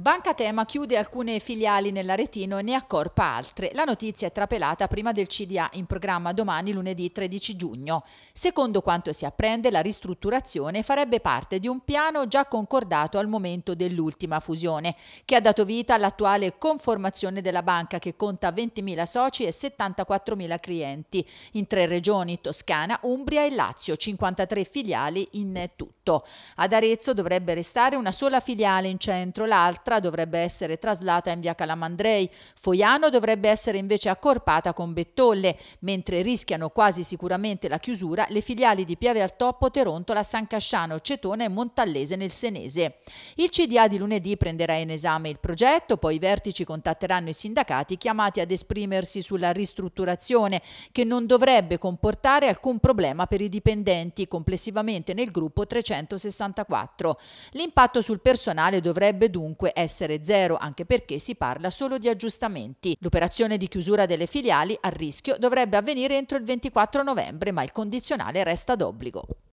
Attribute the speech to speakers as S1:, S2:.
S1: Banca Tema chiude alcune filiali nell'Aretino e ne accorpa altre. La notizia è trapelata prima del CDA in programma domani lunedì 13 giugno. Secondo quanto si apprende, la ristrutturazione farebbe parte di un piano già concordato al momento dell'ultima fusione, che ha dato vita all'attuale conformazione della banca che conta 20.000 soci e 74.000 clienti in tre regioni, Toscana, Umbria e Lazio, 53 filiali in tutto tutto. Ad Arezzo dovrebbe restare una sola filiale in centro, l'altra dovrebbe essere traslata in via Calamandrei. Foiano dovrebbe essere invece accorpata con Bettolle, mentre rischiano quasi sicuramente la chiusura le filiali di Piave al Toppo, Terontola, San Casciano, Cetone e Montallese nel Senese. Il CDA di lunedì prenderà in esame il progetto, poi i vertici contatteranno i sindacati chiamati ad esprimersi sulla ristrutturazione che non dovrebbe comportare alcun problema per i dipendenti, complessivamente nel gruppo 300 1964. L'impatto sul personale dovrebbe dunque essere zero, anche perché si parla solo di aggiustamenti. L'operazione di chiusura delle filiali a rischio dovrebbe avvenire entro il 24 novembre, ma il condizionale resta d'obbligo.